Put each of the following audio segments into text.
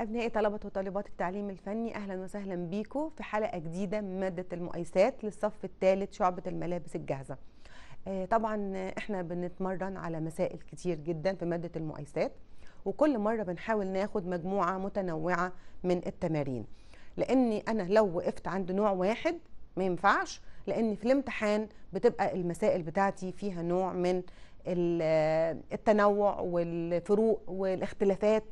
أبنائي طلبة وطالبات التعليم الفني أهلا وسهلا بيكم في حلقة جديدة من مادة المؤيسات للصف الثالث شعبة الملابس الجاهزة آه، طبعا احنا بنتمرن على مسائل كتير جدا في مادة المؤيسات وكل مرة بنحاول ناخد مجموعة متنوعة من التمارين لأني أنا لو وقفت عند نوع واحد ما ينفعش لأن في الامتحان بتبقى المسائل بتاعتي فيها نوع من آه، التنوع والفروق والاختلافات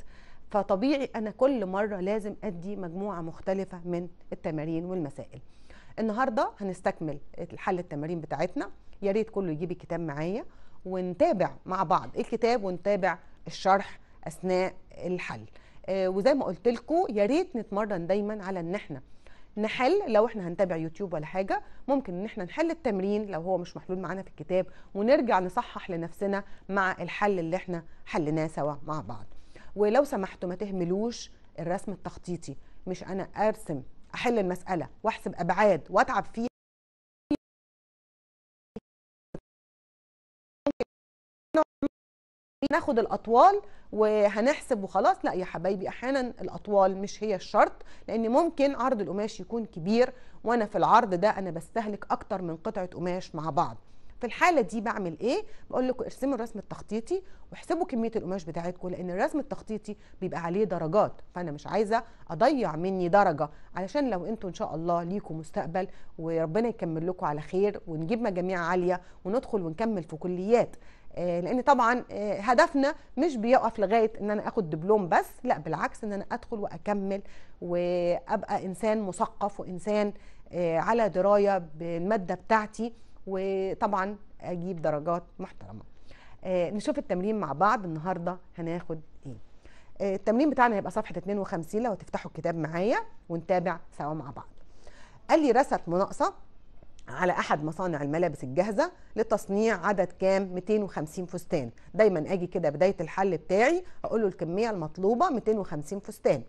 فطبيعي انا كل مره لازم ادي مجموعه مختلفه من التمارين والمسائل النهارده هنستكمل حل التمارين بتاعتنا يا ريت كله يجيب الكتاب معايا ونتابع مع بعض الكتاب ونتابع الشرح اثناء الحل آه، وزي ما قلت لكم يا ريت نتمرن دايما على ان احنا نحل لو احنا هنتابع يوتيوب ولا حاجه ممكن ان احنا نحل التمرين لو هو مش محلول معانا في الكتاب ونرجع نصحح لنفسنا مع الحل اللي احنا حليناه سوا مع بعض ولو سمحتوا ما تهملوش الرسم التخطيطي مش انا ارسم احل المساله واحسب ابعاد واتعب فيها ناخد الاطوال وهنحسب وخلاص لا يا حبايبي احيانا الاطوال مش هي الشرط لان ممكن عرض القماش يكون كبير وانا في العرض ده انا بستهلك اكتر من قطعه قماش مع بعض في الحاله دي بعمل ايه بقول لكم ارسموا الرسم التخطيطي واحسبوا كميه القماش بتاعتكم لان الرسم التخطيطي بيبقى عليه درجات فانا مش عايزه اضيع مني درجه علشان لو انتوا ان شاء الله ليكم مستقبل وربنا يكمل لكم على خير ونجيب مجاميع عاليه وندخل ونكمل في كليات آه، لان طبعا آه، هدفنا مش بيقف لغايه ان انا اخد دبلوم بس لا بالعكس ان انا ادخل واكمل وابقى انسان مثقف وانسان آه، على درايه بالماده بتاعتي وطبعا اجيب درجات محترمه آه، نشوف التمرين مع بعض النهارده هناخد ايه آه، التمرين بتاعنا هيبقى صفحه 52 لو تفتحوا الكتاب معايا ونتابع سوا مع بعض قال لي رست مناقصه على احد مصانع الملابس الجاهزه لتصنيع عدد كام 250 فستان دايما اجي كده بدايه الحل بتاعي اقول له الكميه المطلوبه 250 فستان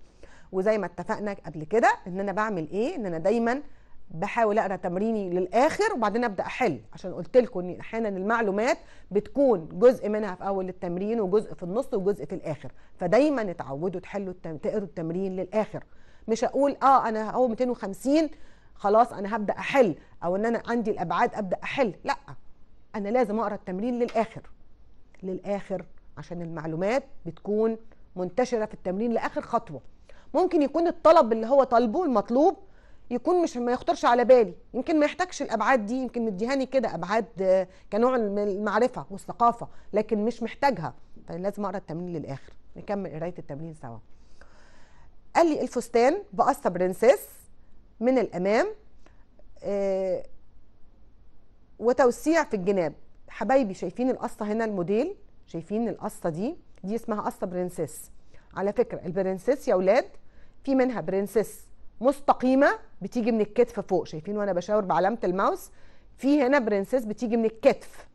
وزي ما اتفقنا قبل كده ان انا بعمل ايه ان انا دايما بحاول اقرا تمريني للاخر وبعدين ابدا احل عشان قلت لكم ان احيانا المعلومات بتكون جزء منها في اول التمرين وجزء في النص وجزء في الاخر فدايما اتعودوا تحلوا التم... تقروا التمرين للاخر مش هقول اه انا هو 250 خلاص انا هبدا احل او ان انا عندي الابعاد ابدا احل لا انا لازم اقرا التمرين للاخر للاخر عشان المعلومات بتكون منتشره في التمرين لاخر خطوه ممكن يكون الطلب اللي هو طالبه المطلوب يكون مش ما يخطرش على بالي يمكن ما يحتاجش الابعاد دي يمكن مديهاني كده ابعاد آه، كنوع من المعرفه والثقافه لكن مش محتاجها فلازم طيب اقرا التمرين للاخر نكمل قرايه التمرين سوا قال لي الفستان بقصه برنسيس من الامام آه، وتوسيع في الجناب حبايبي شايفين القصه هنا الموديل شايفين القصه دي دي اسمها قصه برنسيس على فكره البرنسيس يا اولاد في منها برنسيس مستقيمه بتيجي من الكتف فوق شايفين وانا بشاور بعلامه الماوس في هنا برنسيس بتيجي من الكتف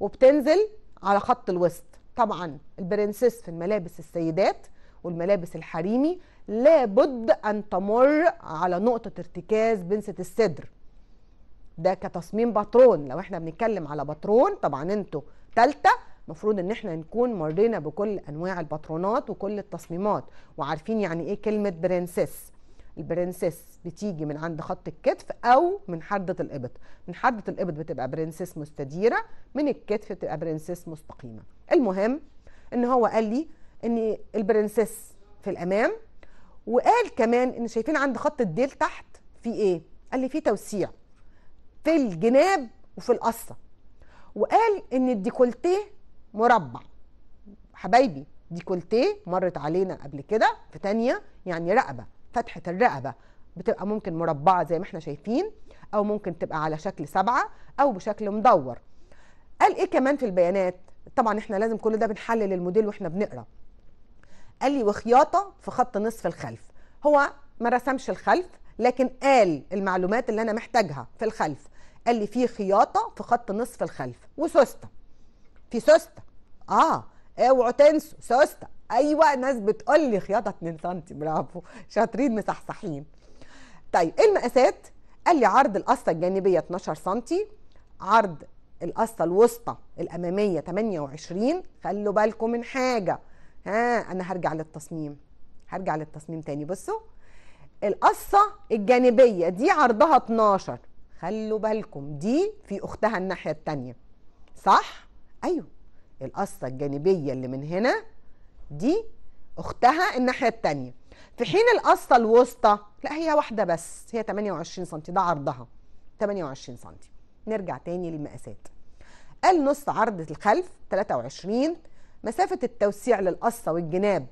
وبتنزل على خط الوسط طبعا البرنسيس في الملابس السيدات والملابس الحريمي لابد ان تمر على نقطه ارتكاز بنسه الصدر ده كتصميم باترون لو احنا بنتكلم على باترون طبعا انتوا ثالثه المفروض ان احنا نكون مرينا بكل انواع الباترونات وكل التصميمات وعارفين يعني ايه كلمه برنسيس البرنسس بتيجي من عند خط الكتف او من حده الابط من حده الابط بتبقى برنسس مستديره من الكتف بتبقى برنسس مستقيمه المهم ان هو قال لي ان البرنسس في الامام وقال كمان ان شايفين عند خط الديل تحت في ايه قال لي في توسيع في الجناب وفي القصه وقال ان الديكولتيه مربع حبايبي ديكولتيه مرت علينا قبل كده في تانية يعني رقبه فتحه الرقبه بتبقى ممكن مربعه زي ما احنا شايفين او ممكن تبقى على شكل سبعه او بشكل مدور قال ايه كمان في البيانات طبعا احنا لازم كل ده بنحلل الموديل واحنا بنقرا قال لي وخياطه في خط نصف الخلف هو ما رسمش الخلف لكن قال المعلومات اللي انا محتاجها في الخلف قال لي في خياطه في خط نصف الخلف وسوسته في سوسته اه اوعوا إيه، تنسوا سوسته ايوه ناس بتقول لي خياطه 2 سم برافو شاطرين مصحصحين طيب المقاسات قال لي عرض القصه الجانبيه 12 سم عرض القصه الوسطى الاماميه 28 خلوا بالكم من حاجه ها انا هرجع للتصميم هرجع للتصميم تاني بصوا القصه الجانبيه دي عرضها 12 خلوا بالكم دي في اختها الناحيه التانيه صح ايوه القصه الجانبيه اللي من هنا دي اختها الناحيه الثانيه في حين القصه الوسطى لا هي واحده بس هي 28 سم ده عرضها 28 سم نرجع تاني للمقاسات قال نص عرض الخلف 23 مسافه التوسيع للقصه والجناب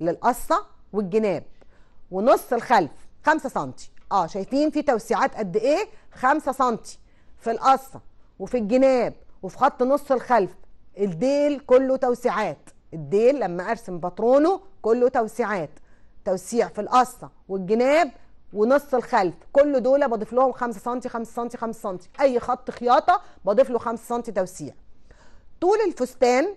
للقصه والجناب ونص الخلف 5 سم اه شايفين في توسيعات قد ايه 5 سم في القصه وفي الجناب وفي خط نص الخلف الديل كله توسيعات الديل لما ارسم باترونه كله توسيعات توسيع في القصه والجناب ونص الخلف كل دول بضيف لهم 5 سم 5 سم 5 سم اي خط خياطه بضيف له 5 سم توسيع طول الفستان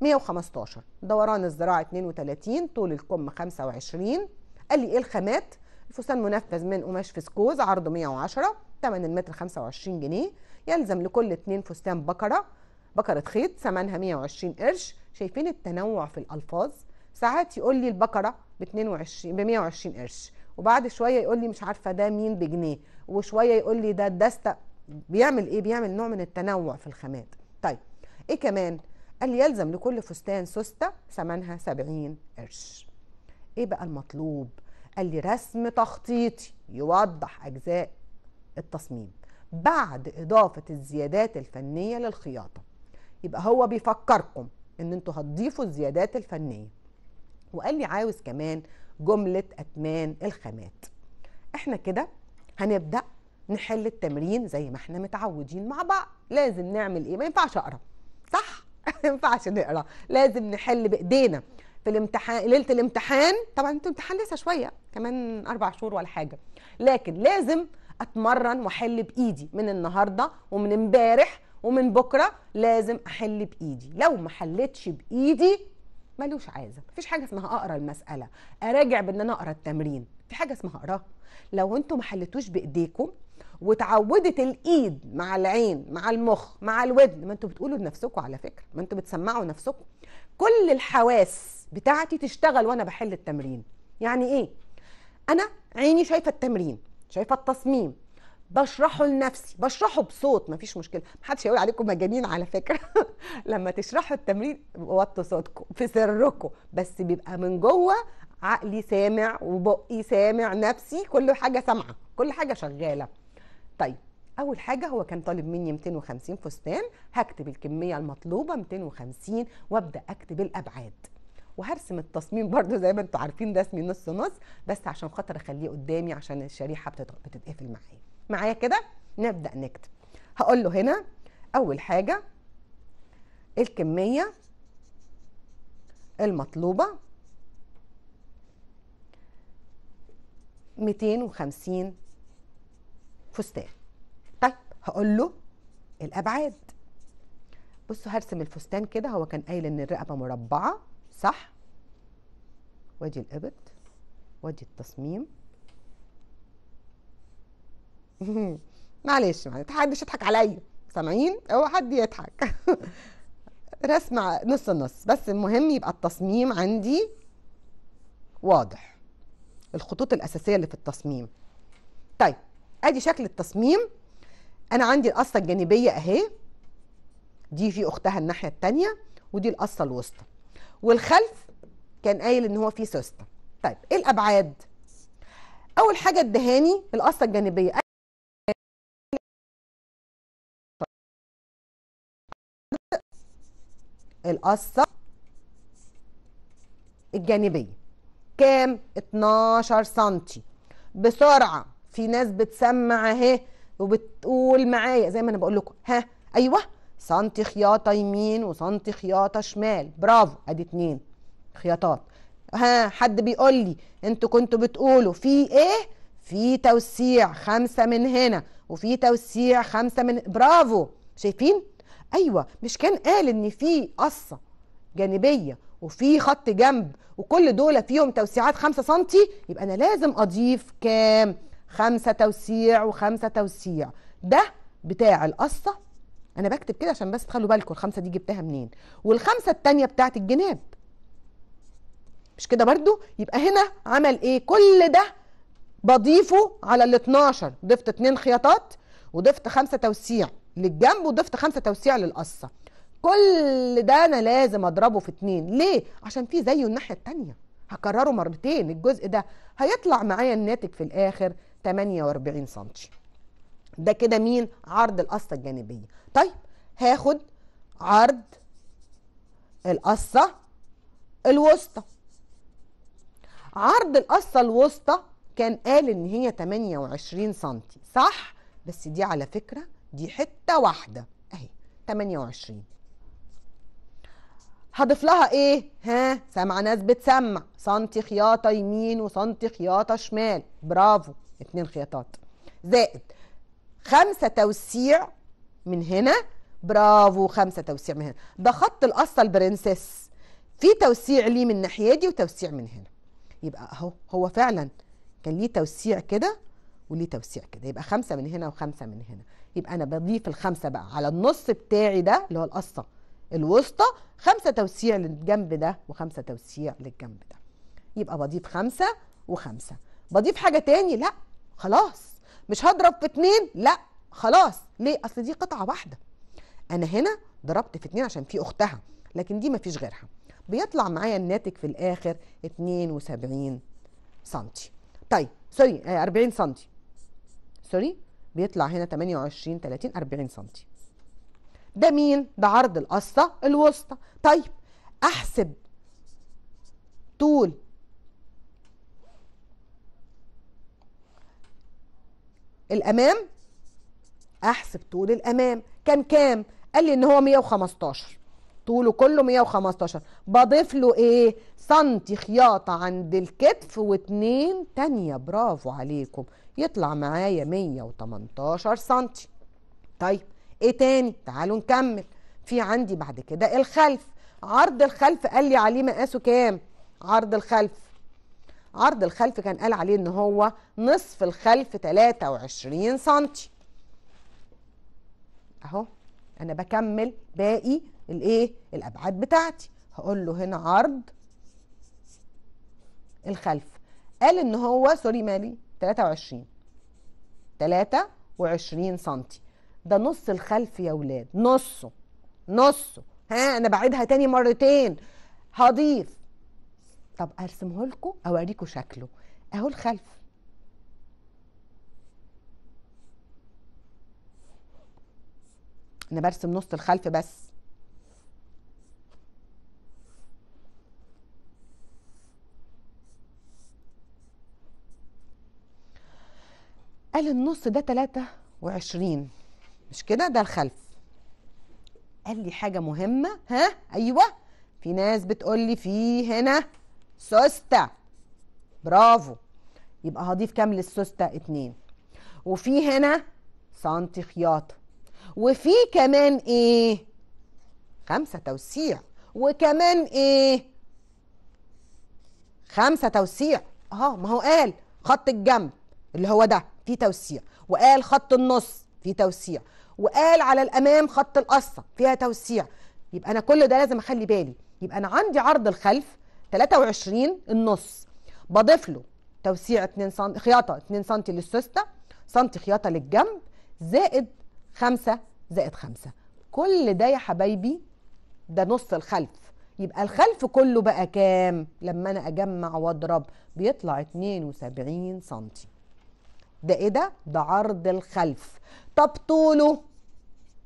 115 دوران الزراعه 32 طول الكم 25 قال لي ايه الخامات الفستان منفذ من قماش فسكوز عرضه 110 ثمن المتر 25 جنيه يلزم لكل اثنين فستان بكره بكره خيط ثمنها 120 قرش شايفين التنوع في الالفاظ ساعات يقول لي البقره ب 22 ب 120 قرش وبعد شويه يقول لي مش عارفه ده مين بجنيه وشويه يقول لي ده الدستة بيعمل ايه بيعمل نوع من التنوع في الخامات طيب ايه كمان قال لي يلزم لكل فستان سوستة ثمنها 70 قرش ايه بقى المطلوب قال لي رسم تخطيطي يوضح اجزاء التصميم بعد اضافه الزيادات الفنيه للخياطه يبقى هو بيفكركم ان انتوا هتضيفوا الزيادات الفنيه وقال لي عاوز كمان جمله اتمان الخامات احنا كده هنبدا نحل التمرين زي ما احنا متعودين مع بعض لازم نعمل ايه ما ينفعش اقرا صح ما ينفعش نقرا لازم نحل بايدينا في الامتحان ليله الامتحان طبعا انتوا امتحان لسه شويه كمان اربع شهور ولا حاجه لكن لازم اتمرن واحل بايدي من النهارده ومن امبارح ومن بكره لازم احل بايدي لو ما حلتش بايدي ملوش عايزة مفيش حاجه اسمها اقرا المساله اراجع بان انا اقرا التمرين في حاجه اسمها اقراها لو انتوا ما حلتوش بايديكم وتعودت الايد مع العين مع المخ مع الودن ما انتوا بتقولوا لنفسكم على فكره ما انتوا بتسمعوا نفسكم كل الحواس بتاعتي تشتغل وانا بحل التمرين يعني ايه انا عيني شايفه التمرين شايفه التصميم بشرحه لنفسي بشرحه بصوت مفيش مشكله محدش هيقول عليكم مجانين على فكره لما تشرحوا التمرين وطوا صوتكم في سركم بس بيبقى من جوه عقلي سامع وبقي سامع نفسي كل حاجه سامعه كل حاجه شغاله طيب اول حاجه هو كان طالب مني 250 فستان هكتب الكميه المطلوبه 250 وابدا اكتب الابعاد وهرسم التصميم برضو زي ما انتوا عارفين رسمي نص نص بس عشان خاطر اخليه قدامي عشان الشريحه بتتقفل معايا معايا كده نبدا نكتب هقول له هنا اول حاجه الكميه المطلوبه 250 فستان طيب هقول له الابعاد بصوا هرسم الفستان كده هو كان قايل ان الرقبه مربعه صح وادي القبط وادي التصميم معلش معلش محدش يضحك عليا سامعين اوعى حد يضحك رسم نص النص بس المهم يبقى التصميم عندي واضح الخطوط الاساسيه اللي في التصميم طيب ادي شكل التصميم انا عندي القصه الجانبيه اهي دي في اختها الناحيه الثانيه ودي القصه الوسطى والخلف كان قايل ان هو فيه سوسته طيب ايه الابعاد اول حاجه ادهاني القصه الجانبيه القصة الجانبية كام 12 سنتي بسرعة في ناس بتسمع اهي وبتقول معايا زي ما انا بقول لكم ها ايوه سنتي خياطة يمين وسنتي خياطة شمال برافو ادي اتنين خياطات ها حد بيقول لي انتوا كنتوا بتقولوا في ايه في توسيع خمسة من هنا وفي توسيع خمسة من برافو شايفين ايوه مش كان قال ان في قصه جانبيه وفي خط جنب وكل دول فيهم توسيعات 5 سم يبقى انا لازم اضيف كام 5 توسيع و5 توسيع ده بتاع القصه انا بكتب كده عشان بس تخلوا بالكم الخمسه دي جبتها منين والخمسه الثانيه بتاعه الجناب مش كده برضو يبقى هنا عمل ايه كل ده بضيفه على ال 12 ضفت اتنين خياطات وضفت خمسه توسيع للجنب وضفت خمسه توسيع للقصه كل ده انا لازم اضربه في اتنين ليه عشان في زيه الناحيه التانيه هكرره مرتين الجزء ده هيطلع معايا الناتج في الاخر 48 سم ده كده مين عرض القصه الجانبيه طيب هاخد عرض القصه الوسطى عرض القصه الوسطى كان قال ان هي 28 سم صح بس دي على فكره دي حته واحده اهي 28 هضيف لها ايه ها سمع ناس بتسمع سنتي خياطه يمين وسنتي خياطه شمال برافو اتنين خياطات زائد خمسة توسيع من هنا برافو خمسة توسيع من هنا ده خط القصة البرنسس في توسيع ليه من الناحية دي وتوسيع من هنا يبقى اهو هو فعلا كان ليه توسيع كده وليه توسيع كده يبقى خمسة من هنا وخمسة من هنا يبقى انا بضيف الخمسه بقى على النص بتاعي ده اللي هو القصه الوسطى خمسه توسيع للجنب ده وخمسه توسيع للجنب ده يبقى بضيف خمسه وخمسه بضيف حاجه تاني لا خلاص مش هضرب في اتنين لا خلاص ليه اصل دي قطعه واحده انا هنا ضربت في اتنين عشان في اختها لكن دي مفيش غيرها بيطلع معايا الناتج في الاخر 72 سنتي طيب سوري 40 آه، سنتي سوري بيطلع هنا 28 30 40 سم ده مين ده عرض القصه الوسطى طيب احسب طول الامام احسب طول الامام كان كام قال لي ان هو 115 طوله كله 115 بضيف له ايه سنتي خياطه عند الكتف واتنين تانية برافو عليكم يطلع معايا 118 سنتي طيب ايه تاني تعالوا نكمل في عندي بعد كده الخلف عرض الخلف قال لي عليه مقاسه كام عرض الخلف عرض الخلف كان قال عليه ان هو نصف الخلف 23 سنتي اهو انا بكمل باقي الايه الابعاد بتاعتي هقول له هنا عرض الخلف قال ان هو سوري مالي 23 23 سنتي ده نص الخلف يا ولاد نصه نصه ها انا بعيدها تاني مرتين هضيف طب ارسمه لكم اوريكم شكله اهو الخلف انا برسم نص الخلف بس قال النص ده 23 مش كده ده الخلف قال لي حاجه مهمه ها ايوه في ناس بتقول لي في هنا سوسته برافو يبقى هضيف كام للسوسته اتنين وفي هنا سنتي خياطه وفي كمان ايه خمسه توسيع وكمان ايه خمسه توسيع اه ما هو قال خط الجنب اللي هو ده في توسيع وقال خط النص في توسيع وقال على الامام خط القصه فيها توسيع يبقى انا كل ده لازم اخلي بالي يبقى انا عندي عرض الخلف 23 النص بضيف له توسيع 2 سم خياطه 2 سم للسوسته سم خياطه للجنب زائد 5 زائد 5 كل ده يا حبايبي ده نص الخلف يبقى الخلف كله بقى كام لما انا اجمع واضرب بيطلع 72 سم ده ايه ده ده عرض الخلف طب طوله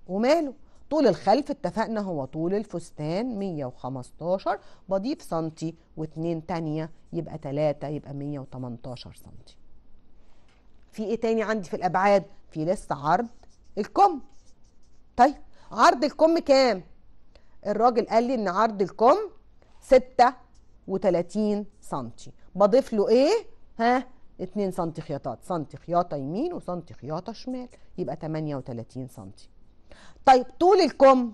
وماله طول الخلف اتفقنا هو طول الفستان 115 بضيف سنتي واتنين تانية يبقى تلاتة يبقى 118 سنتي في ايه تاني عندي في الابعاد في لسه عرض الكم طيب عرض الكم كام الراجل قال لي ان عرض الكم 36 سنتي بضيف له ايه ها 2 سم خياطات سم خياطه يمين وسم خياطه شمال يبقى 38 سم طيب طول الكم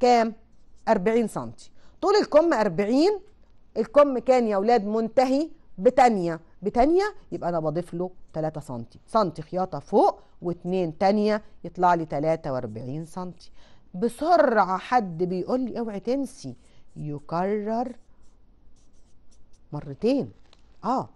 كام 40 سم طول الكم 40 الكم كان يا اولاد منتهي بتانية بتانية يبقى انا بضيف له 3 سم سم خياطه فوق و2 ثانيه يطلع لي 43 سم بسرعه حد بيقول لي اوعي تنسي يكرر مرتين اه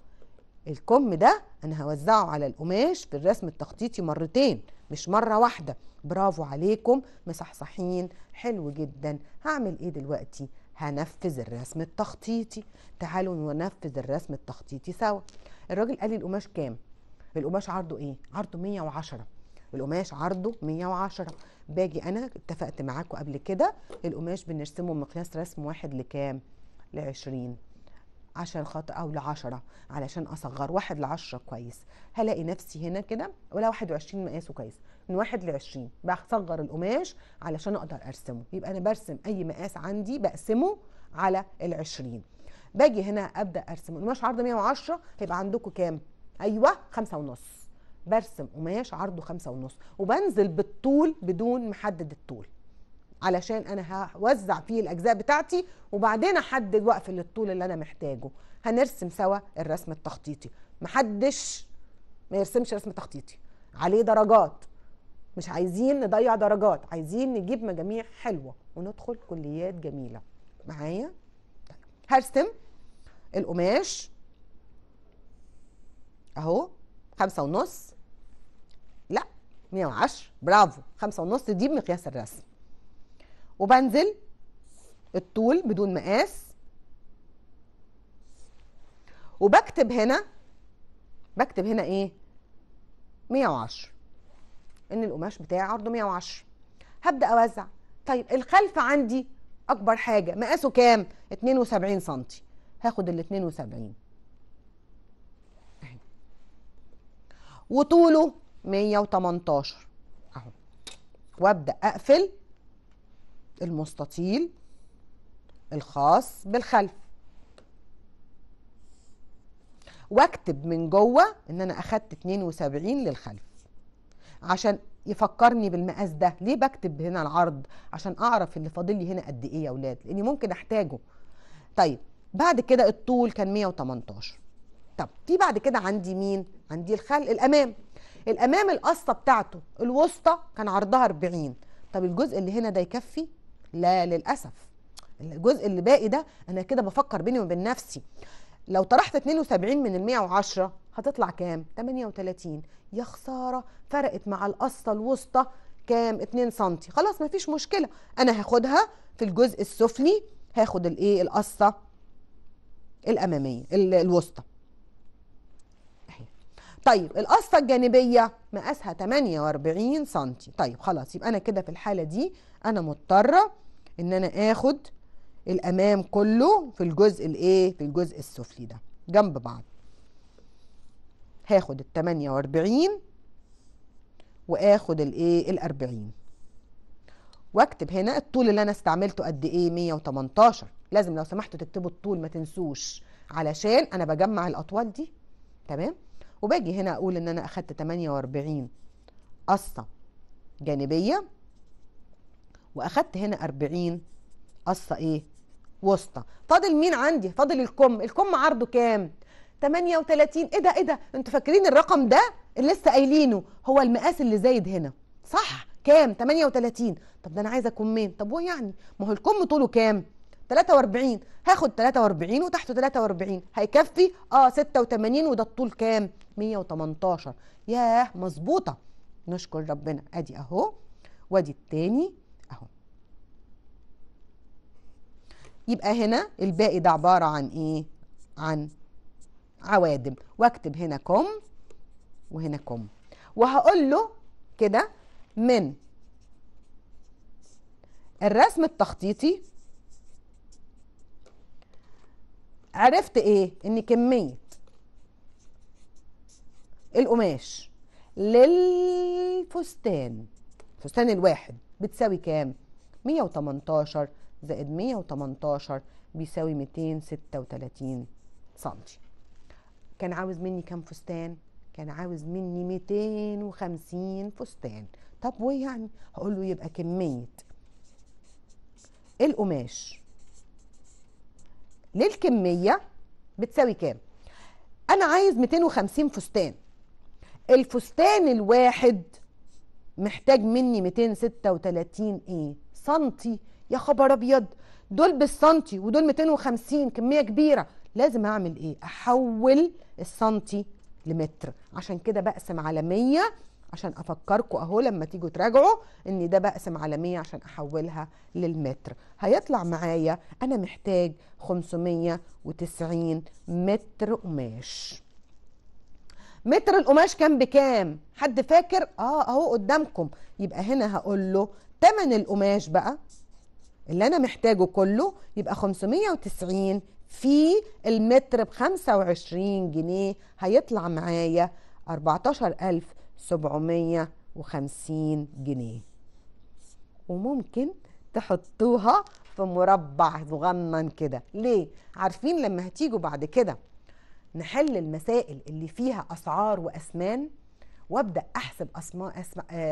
الكم ده انا هوزعه على القماش في الرسم التخطيطي مرتين مش مرة واحدة برافو عليكم مصحصحين حلو جدا هعمل ايه دلوقتي هنفذ الرسم التخطيطي تعالوا ننفذ الرسم التخطيطي سوا الراجل قال لي القماش كام القماش عرضه ايه عرضه 110 القماش عرضه 110 باجي انا اتفقت معاكم قبل كده القماش بنرسمه بمقياس رسم واحد لكام ل 20 عشان خاطر او لعشرة علشان اصغر واحد لعشرة كويس هلاقي نفسي هنا كده ولا واحد وعشرين مقاسه كويس من واحد لعشرين بصغر القماش علشان اقدر ارسمه يبقى انا برسم اي مقاس عندي بقسمه على العشرين باجي هنا ابدا ارسم القماش عرض 110 هيبقى عندكم كام ايوه خمسة ونص برسم قماش عرضه خمسة ونص وبنزل بالطول بدون محدد الطول علشان انا هوزع فيه الاجزاء بتاعتي وبعدين احدد وقف للطول اللي انا محتاجه هنرسم سوا الرسم التخطيطي محدش ما يرسمش رسم تخطيطي عليه درجات مش عايزين نضيع درجات عايزين نجيب مجاميع حلوه وندخل كليات جميله معايا طيب. هرسم القماش اهو خمسة ونص لا 110 برافو خمسة ونص دي مقياس الرسم وبنزل الطول بدون مقاس وبكتب هنا بكتب هنا ايه 110 ان القماش بتاعي عرضه 110 هبدا اوزع طيب الخلف عندي اكبر حاجه مقاسه كام 72 سم هاخد ال 72 وطوله 118 اهو وابدا اقفل المستطيل الخاص بالخلف واكتب من جوه ان انا اخدت 72 للخلف عشان يفكرني بالمقاس ده ليه بكتب هنا العرض عشان اعرف اللي فاضل لي هنا قد ايه يا اولاد لاني ممكن احتاجه طيب بعد كده الطول كان 118 طب في بعد كده عندي مين عندي الخلق الامام الامام القصه بتاعته الوسطى كان عرضها 40 طب الجزء اللي هنا ده يكفي لا للاسف الجزء اللي باقي ده انا كده بفكر بيني وبين نفسي لو طرحت 72 من ال 110 هتطلع كام 38 يا خساره فرقت مع القصه الوسطى كام 2 سم خلاص مفيش مشكله انا هاخدها في الجزء السفلي هاخد الايه القصه الاماميه الوسطى طيب القصه الجانبيه مقاسها 48 سم طيب خلاص يبقى انا كده في الحاله دي انا مضطره ان انا اخد الامام كله في الجزء الايه في الجزء السفلي ده جنب بعض هاخد ال 48 واخد الايه ال 40 واكتب هنا الطول اللي انا استعملته قد ايه 118 لازم لو سمحتوا تكتبوا الطول ما تنسوش علشان انا بجمع الاطوال دي تمام وباجي هنا اقول ان انا اخدت 48 قصه جانبيه واخدت هنا 40 قصه ايه وسطى فاضل مين عندي فاضل الكم الكم عرضه كام 38 ايه ده ايه ده انتوا فاكرين الرقم ده اللي لسه قايلينه هو المقاس اللي زايد هنا صح كام 38 طب ده انا عايزه كمين طب هو يعني ما هو الكم طوله كام 43 هاخد 43 وتحته 43 هيكفي اه 86 وده الطول كام 118 ياه مظبوطه نشكر ربنا ادي اهو وادي التاني يبقى هنا الباقي ده عبارة عن ايه عن عوادم واكتب هنا كم وهنا كم وهقول له كده من الرسم التخطيطي عرفت ايه ان كمية القماش للفستان الفستان الواحد بتساوي كام 118 زائد 118 بيساوي 236 سنتي كان عاوز مني كام فستان كان عاوز مني 250 فستان طب ويعني هقول له يبقى كميه القماش للكميه بتساوي كام انا عايز 250 فستان الفستان الواحد محتاج مني 236 ايه سنتي يا خبر ابيض دول بالسنتي ودول 250 كميه كبيره لازم اعمل ايه احول السنتي لمتر عشان كده بقسم على 100 عشان افكركم اهو لما تيجوا تراجعوا ان ده بقسم على 100 عشان احولها للمتر هيطلع معايا انا محتاج 590 متر قماش متر القماش كان بكام حد فاكر اه اهو قدامكم يبقى هنا هقول له تمن القماش بقى اللي انا محتاجه كله يبقى 590 في المتر ب 25 جنيه هيطلع معايا 14750 جنيه وممكن تحطوها في مربع مغمن كده ليه عارفين لما هتيجوا بعد كده نحل المسائل اللي فيها اسعار واسمان وابدا احسب آه،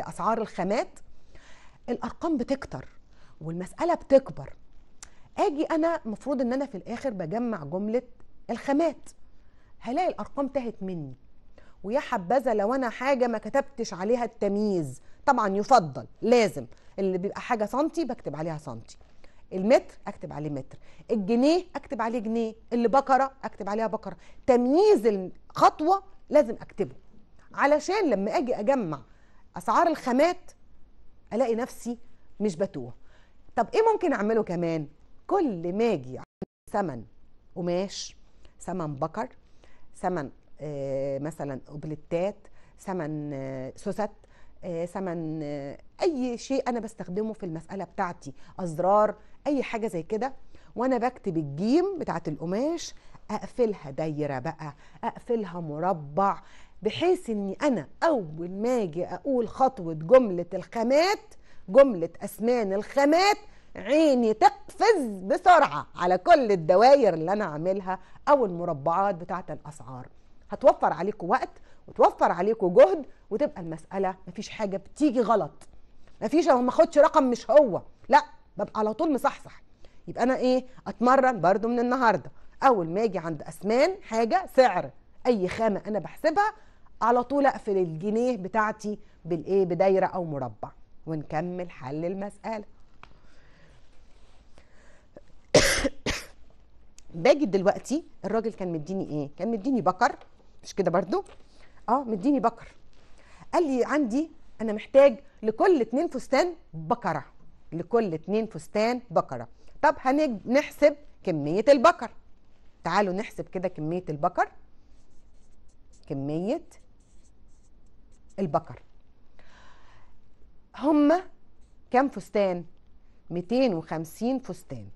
أسعار الخامات الارقام بتكتر والمساله بتكبر اجي انا المفروض ان انا في الاخر بجمع جمله الخامات هلاقي الارقام تاهت مني ويا حبذا لو انا حاجه ما كتبتش عليها التمييز طبعا يفضل لازم اللي بيبقى حاجه سنتي بكتب عليها سنتي المتر اكتب عليه متر الجنيه اكتب عليه جنيه اللي بكره اكتب عليها بكره تمييز الخطوه لازم اكتبه علشان لما اجي اجمع اسعار الخامات الاقي نفسي مش بتوه طب ايه ممكن اعمله كمان كل ما اجي ثمن قماش ثمن بكر ثمن آه مثلا اوبليتات ثمن آه سوست ثمن آه،, آه اي شيء انا بستخدمه في المساله بتاعتي ازرار اي حاجه زي كده وانا بكتب الجيم بتاعه القماش اقفلها دايره بقى اقفلها مربع بحيث اني انا اول ما اجي اقول خطوه جمله الخامات جملة أسنان الخامات عيني تقفز بسرعة على كل الدواير اللي أنا عاملها أو المربعات بتاعة الأسعار هتوفر عليكم وقت وتوفر عليكم جهد وتبقى المسألة مفيش حاجة بتيجي غلط مفيش ما خدش رقم مش هو لا ببقى على طول مصحصح يبقى أنا إيه أتمرن برضو من النهاردة أول ما أجي عند أسنان حاجة سعر أي خامة أنا بحسبها على طول أقفل الجنيه بتاعتي بالإيه بدايرة أو مربع ونكمل حل المسألة باجي دلوقتي الراجل كان مديني ايه كان مديني بكر مش كده برضو اه مديني بكر قال لي عندي انا محتاج لكل اتنين فستان بكره لكل اتنين فستان بكره طب هنحسب كميه البكر تعالوا نحسب كده كميه البكر كميه البكر هم كام فستان 250 فستان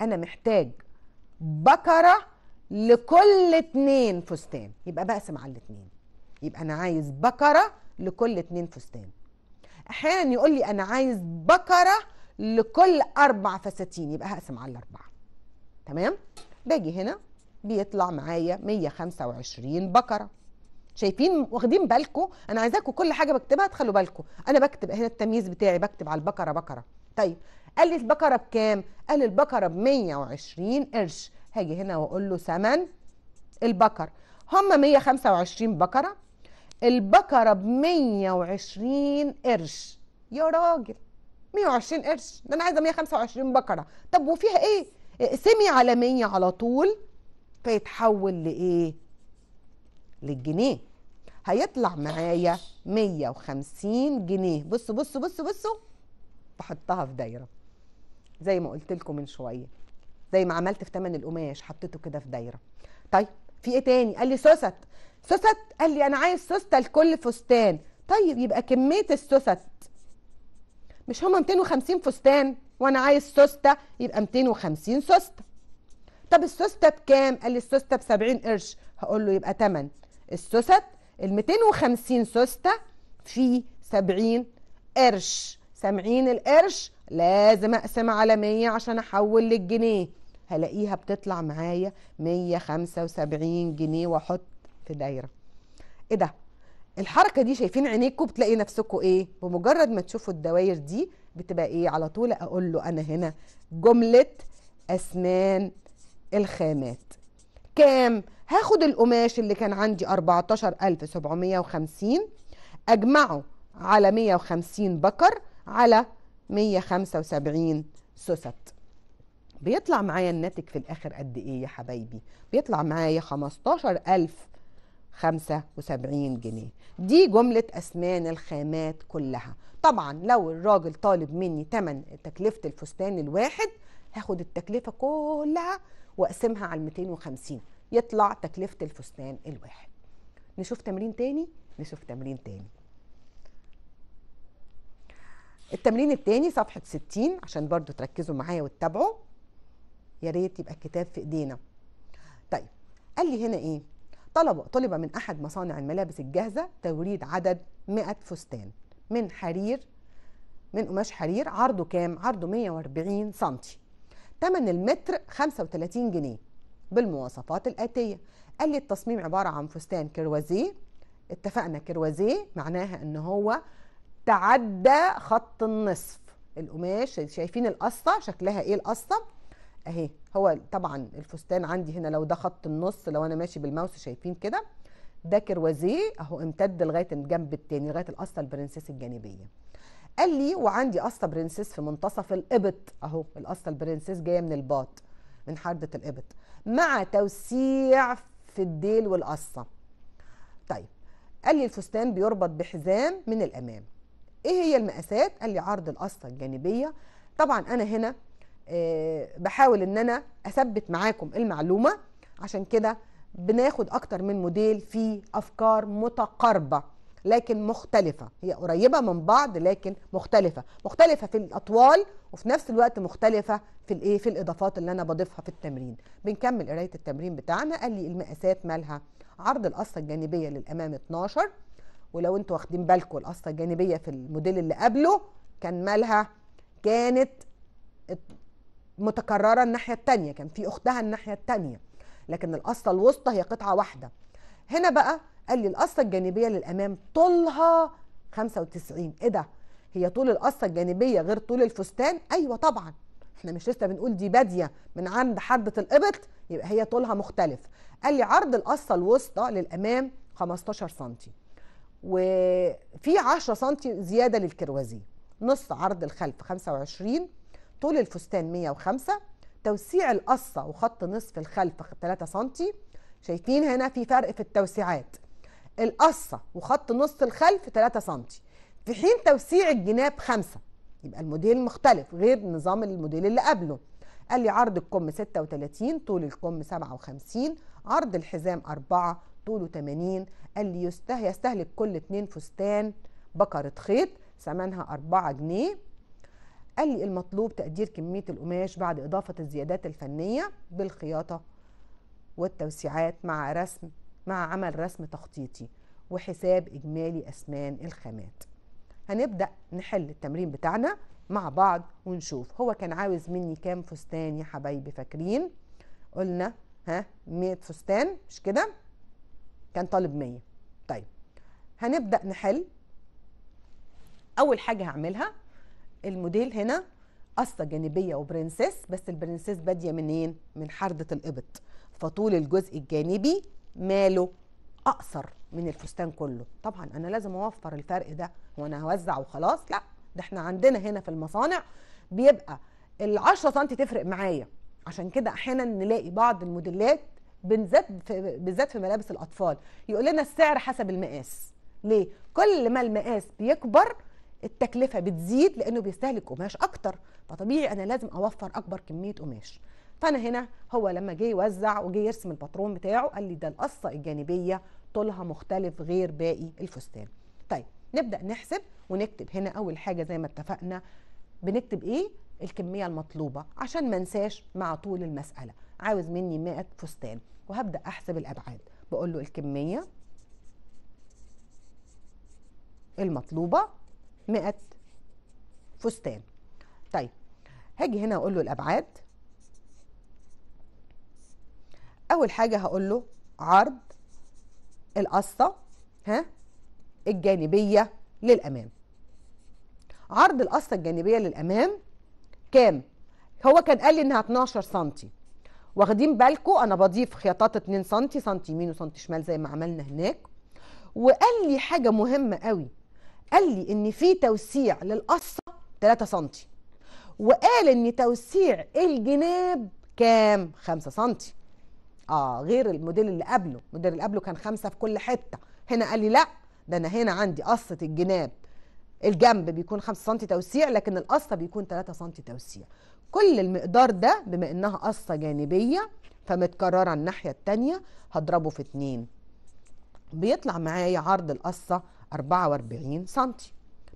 انا محتاج بكره لكل اتنين فستان يبقى بقسم على الاتنين يبقى انا عايز بكره لكل اتنين فستان احيانا يقول لي انا عايز بكره لكل اربع فساتين يبقى هقسم على الاربعه تمام باجي هنا بيطلع معايا 125 بكره شايفين واخدين بالكم انا عايزاكم كل حاجه بكتبها تخلوا بالكم انا بكتب هنا التمييز بتاعي بكتب على البقره بقره طيب قال لي البقره بكام قال لي البقره ب 120 قرش هاجي هنا واقول له ثمن البقر هم 125 بقره البقره ب 120 قرش يا راجل 120 قرش ده انا عايزه 125 بقره طب وفيها ايه اقسمي على 100 على طول فيتحول لايه للجنيه هيطلع معايا 150 جنيه بصوا بصوا بصوا بصوا بحطها في دايره زي ما قلت لكم من شويه زي ما عملت في تمن القماش حطيته كده في دايره طيب في ايه تاني قال لي سوست سوست قال لي انا عايز سوسته لكل فستان طيب يبقى كميه السوست مش هما 250 فستان وانا عايز سوسته يبقى 250 سوسته طب السوسته بكام قال لي السوسته ب 70 قرش هقول له يبقى 8 السوست ال 250 سوستة في 70 قرش سامعين القرش لازم اقسم على 100 عشان احول للجنيه هلاقيها بتطلع معايا 175 جنيه واحط في دايره ايه ده الحركه دي شايفين عينيكوا بتلاقي نفسكوا ايه بمجرد ما تشوفوا الدواير دي بتبقى ايه على طول اقول له انا هنا جمله اسنان الخامات كام هاخد القماش اللي كان عندي 14750 اجمعه على 150 بكر على 175 سوست بيطلع معايا الناتج في الاخر قد ايه يا حبايبي بيطلع معايا 15075 جنيه دي جملة أسنان الخامات كلها طبعا لو الراجل طالب مني تمن تكلفة الفستان الواحد هاخد التكلفة كلها واقسمها على 250 يطلع تكلفه الفستان الواحد نشوف تمرين تاني نشوف تمرين تاني التمرين التاني صفحة 60 عشان برضو تركزوا معايا وتتابعوا يا ريت يبقى الكتاب في ايدينا طيب قال لي هنا ايه طلب طلب من احد مصانع الملابس الجاهزة توريد عدد 100 فستان من حرير من قماش حرير عرضه كام عرضه 140 سم تمن المتر 35 جنيه بالمواصفات الآتية قال لي التصميم عبارة عن فستان كروازيه اتفقنا كروازيه معناها ان هو تعدى خط النصف القماش شايفين القصة شكلها ايه القصة اهي هو طبعا الفستان عندي هنا لو ده خط النص لو انا ماشي بالماوس شايفين كده ده كروازيه اهو امتد لغايه الجنب التاني لغايه القصه البرنسيس الجانبيه قال لي وعندي قصه برنسيس في منتصف القبط اهو القصه البرنسيس جايه من الباط من حرده القبط مع توسيع في الديل والقصه طيب قال لي الفستان بيربط بحزام من الامام ايه هي المقاسات قال لي عرض القصه الجانبيه طبعا انا هنا آه، بحاول ان انا اثبت معاكم المعلومه عشان كده بناخد اكتر من موديل في افكار متقاربه لكن مختلفة هي قريبة من بعض لكن مختلفة مختلفة في الأطوال وفي نفس الوقت مختلفة في الإيه في الإضافات اللي أنا بضيفها في التمرين بنكمل قراية التمرين بتاعنا قال لي المقاسات مالها عرض القصة الجانبية للأمام 12 ولو انتوا واخدين بالكم القصة الجانبية في الموديل اللي قبله كان مالها كانت متكررة الناحية التانية كان في أختها الناحية التانية لكن القصة الوسطى هي قطعة واحدة هنا بقى قال لي القصه الجانبيه للامام طولها 95 ايه ده هي طول القصه الجانبيه غير طول الفستان ايوه طبعا احنا مش لسه بنقول دي باديه من عند حده القبط يبقى هي طولها مختلف قال لي عرض القصه الوسطى للامام 15 سم وفي 10 سم زياده للكروازيه نص عرض الخلف 25 طول الفستان 105 توسيع القصه وخط نصف الخلف 3 سم شايفين هنا في فرق في التوسيعات القصه وخط نص الخلف 3 سم في حين توسيع الجناب 5 يبقى الموديل مختلف غير نظام الموديل اللي قبله قال لي عرض الكم 36 طول الكم 57 عرض الحزام 4 طوله 80 قال لي يسته يستهلك كل اتنين فستان بكرة خيط ثمنها 4 جنيه قال لي المطلوب تقدير كمية القماش بعد إضافة الزيادات الفنية بالخياطة والتوسيعات مع رسم مع عمل رسم تخطيطي وحساب إجمالي أسمان الخامات هنبدأ نحل التمرين بتاعنا مع بعض ونشوف هو كان عاوز مني كام فستان يا حبايبي فاكرين قلنا ها 100 فستان مش كده كان طالب 100 طيب هنبدأ نحل أول حاجة هعملها الموديل هنا قصة جانبية وبرنسس بس البرنسس بادية منين؟ من حردة الإبط فطول الجزء الجانبي ماله اقصر من الفستان كله طبعا انا لازم اوفر الفرق ده هو انا هوزع وخلاص لا ده احنا عندنا هنا في المصانع بيبقى ال10 سم تفرق معايا عشان كده احيانا نلاقي بعض الموديلات بالذات في بالذات في ملابس الاطفال يقول لنا السعر حسب المقاس ليه كل ما المقاس بيكبر التكلفه بتزيد لانه بيستهلك قماش اكتر فطبيعي انا لازم اوفر اكبر كميه قماش فانا هنا هو لما جه يوزع وجه يرسم الباترون بتاعه قال لي ده القصه الجانبيه طولها مختلف غير باقي الفستان طيب نبدا نحسب ونكتب هنا اول حاجه زي ما اتفقنا بنكتب ايه الكميه المطلوبه عشان ما انساش مع طول المساله عاوز مني 100 فستان وهبدا احسب الابعاد بقول له الكميه المطلوبه 100 فستان طيب هاجي هنا اقول له الابعاد اول حاجه هقول له عرض القصه ها الجانبيه للامام عرض القصه الجانبيه للامام كام هو كان قال لي انها 12 سم واخدين بالكم انا بضيف خياطات 2 سم سنتي يمين وسنتي شمال زي ما عملنا هناك وقال لي حاجه مهمه قوي قال لي ان في توسيع للقصه 3 سم وقال ان توسيع الجناب كام 5 سم اه غير الموديل اللي قبله الموديل اللي قبله كان خمسه في كل حته هنا قال لي لا ده انا هنا عندي قصه الجناب الجنب بيكون 5 سم توسيع لكن القصه بيكون 3 سم توسيع كل المقدار ده بما انها قصه جانبيه فمتكرره الناحيه الثانيه هضربه في 2 بيطلع معايا عرض القصه 44 سم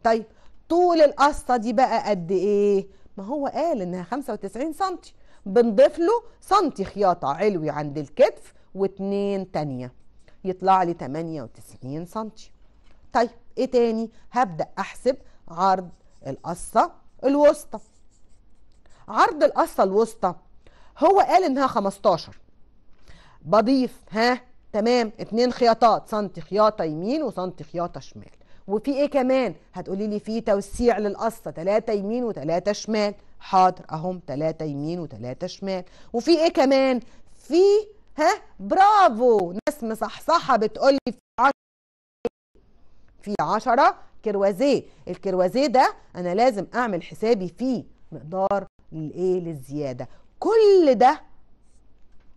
طيب طول القصه دي بقى قد ايه ما هو قال انها 95 سم بنضيف له سنتي خياطة علوي عند الكتف واتنين تانية يطلع لي 98 سنتي طيب ايه تاني هبدأ احسب عرض القصة الوسطى عرض القصة الوسطى هو قال انها 15 بضيف ها تمام اتنين خياطات سنتي خياطة يمين وسنتي خياطة شمال وفي ايه كمان هتقولي لي في توسيع للقصة تلاتة يمين وتلاتة شمال حاضر اهم ثلاثة يمين وثلاثة شمال وفي ايه كمان في ها برافو ناس مصحصحة بتقول لي في عشرة في عشرة كروازيه الكروازيه ده انا لازم اعمل حسابي فيه مقدار الايه للزيادة كل ده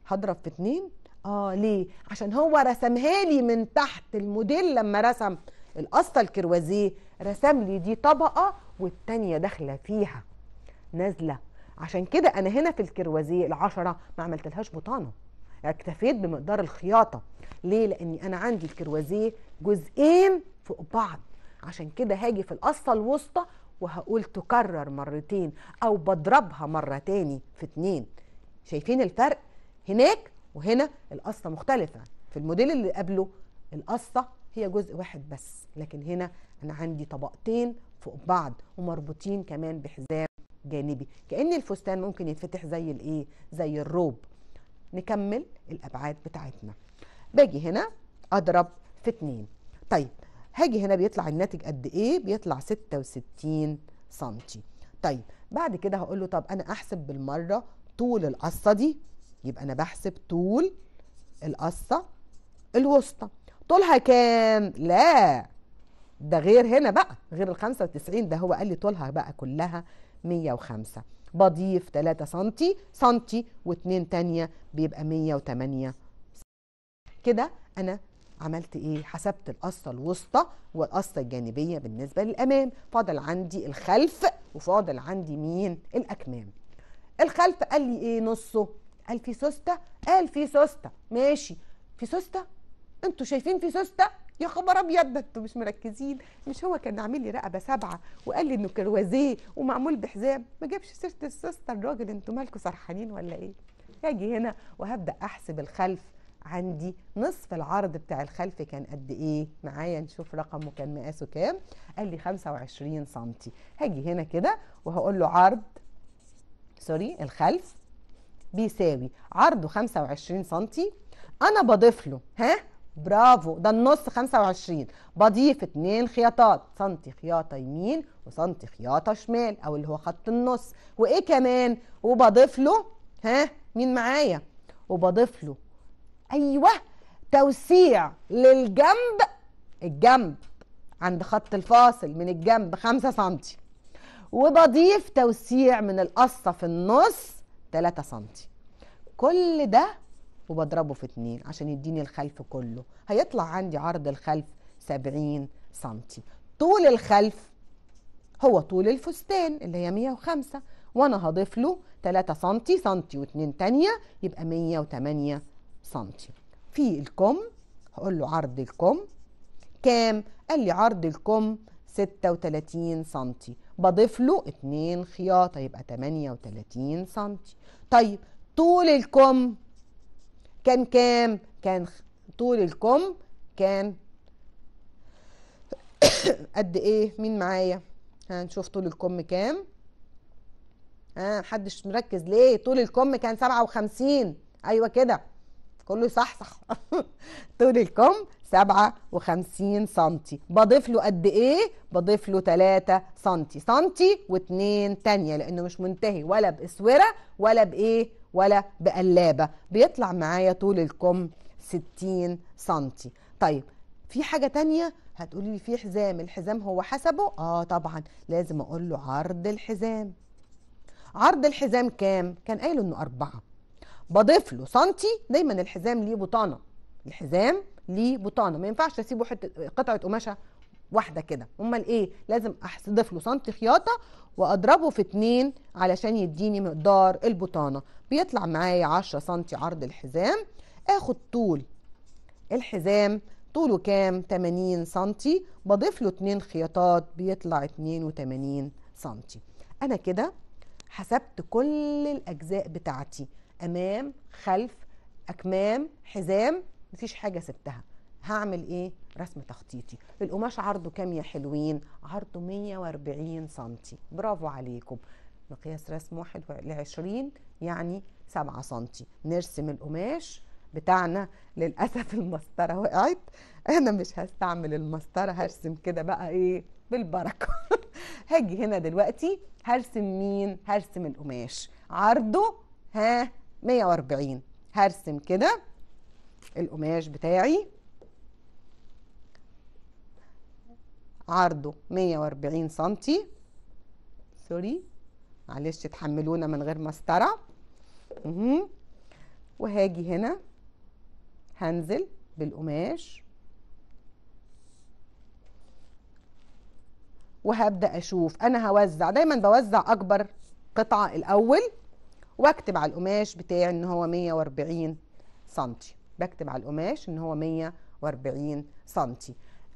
هضرب في اتنين اه ليه عشان هو رسمها لي من تحت الموديل لما رسم القصه الكروازيه رسم لي دي طبقه والتانيه داخله فيها نازله عشان كده انا هنا في الكروازيه العشره ما عملتلهاش بطانه اكتفيت بمقدار الخياطه ليه لاني انا عندي الكروازيه جزئين فوق بعض عشان كده هاجي في القصه الوسطى وهقول تكرر مرتين او بضربها مره تاني في اتنين شايفين الفرق هناك وهنا القصه مختلفه في الموديل اللي قبله القصه هي جزء واحد بس لكن هنا انا عندي طبقتين فوق بعض ومربوطين كمان بحزام جانبي كأن الفستان ممكن يتفتح زي الايه زي الروب نكمل الابعاد بتاعتنا باجي هنا اضرب في اتنين طيب هاجي هنا بيطلع الناتج قد ايه بيطلع 66 سنتي طيب بعد كده هقول له طب انا احسب بالمره طول القصه دي يبقى انا بحسب طول القصه الوسطى طولها كام لا ده غير هنا بقى غير ال 95 ده هو قال لي طولها بقى كلها 105 بضيف 3 سنتي سنتي و2 تانية بيبقى 108 كده انا عملت ايه حسبت القصة الوسطى والقصة الجانبية بالنسبة للامام فاضل عندي الخلف وفاضل عندي مين الاكمام الخلف قال لي ايه نصه قال في سوستة قال في سوستة ماشي في سوستة انتوا شايفين في سوسته يا خبر ابيض ده انتوا مش مركزين مش هو كان عامل لي رقبه سبعه وقال لي انه كروازيه ومعمول بحزام ما جابش سيره السوسته الراجل انتوا مالكوا سرحانين ولا ايه اجي هنا وهبدا احسب الخلف عندي نصف العرض بتاع الخلف كان قد ايه معايا نشوف رقمه كان مقاسه كام قال لي 25 سم هاجي هنا كده وهقول له عرض سوري الخلف بيساوي عرضه 25 سم انا بضيف له ها برافو ده النص 25 بضيف اتنين خياطات سنتي خياطه يمين وسنتي خياطه شمال او اللي هو خط النص وايه كمان وبضيف له ها مين معايا وبضيف له ايوه توسيع للجنب الجنب عند خط الفاصل من الجنب 5 سنتي وبضيف توسيع من القصه في النص 3 سنتي كل ده وبضربه في اتنين عشان يديني الخلف كله هيطلع عندي عرض الخلف سبعين سنتي طول الخلف هو طول الفستان اللي هي 105 وانا هضيف له 3 سنتي سنتي واتنين تانية يبقى 108 سنتي في الكم هقول له عرض الكم كام قال لي عرض الكم 36 سنتي بضيف له 2 خياطة يبقى 38 سنتي طيب طول الكم كان كام كان طول الكم كان قد ايه مين معايا هنشوف طول الكم كام ها آه محدش مركز ليه طول الكم كان 57 ايوه كده كله صح صح طول الكم 57 سنتي بضيف له قد ايه بضيف له 3 سنتي سنتي واتنين تانية لانه مش منتهي ولا باسوره ولا بايه ولا بقلابه بيطلع معايا طول الكم 60 سنتي طيب في حاجه تانية هتقولي لي في حزام الحزام هو حسبه اه طبعا لازم اقول له عرض الحزام عرض الحزام كام كان قايله انه أربعة بضيف له سنتي دايما الحزام ليه بطانه الحزام ليه بطانه ما ينفعش اسيبه حته قطعه قماشه واحده كده امال ايه لازم اضيف له سنتي خياطه واضربه في اتنين علشان يديني مقدار البطانه بيطلع معايا 10 سنتي عرض الحزام اخد طول الحزام طوله كام 80 سنتي بضيف له اتنين خياطات بيطلع 82 سنتي انا كده حسبت كل الاجزاء بتاعتي امام خلف اكمام حزام مفيش حاجه سبتها هعمل ايه رسم تخطيطي القماش عرضه كام يا حلوين عرضه 140 سنتي برافو عليكم مقياس رسم واحد ل 20 يعني 7 سنتي نرسم القماش بتاعنا للاسف المسطره وقعت انا مش هستعمل المسطره هرسم كده بقى ايه بالبركه هاجي هنا دلوقتي هرسم مين هرسم القماش عرضه ها 140 هرسم كده القماش بتاعي عرضه 140 سنتي سوري معلش تحملونا من غير مسطرة وهاجي هنا هنزل بالقماش وهبدأ أشوف أنا هوزع دايما بوزع أكبر قطعة الأول واكتب على القماش بتاعي إن هو 140 سنتي بكتب على القماش إن هو 140 سنتي